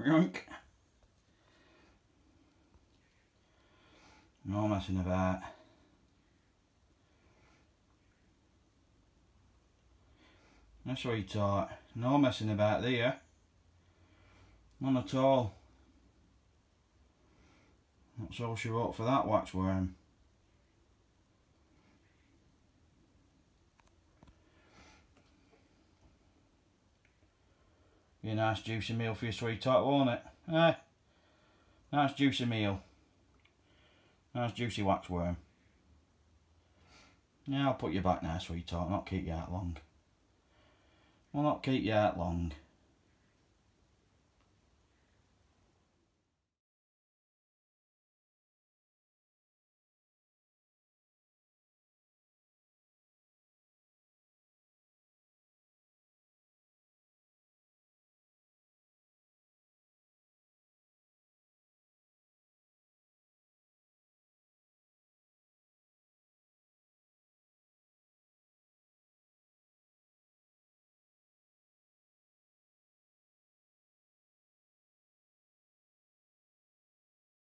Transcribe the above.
Yoink. No oh, messing about. That's what he taught. No messing about there. None at all. Not so she wrote for that worm. Be a nice juicy meal for your sweetheart, won't it? Eh? Nice juicy meal. Nice juicy wax worm. Yeah, I'll put you back now, sweetheart. Not keep you out long. Will not keep you out long.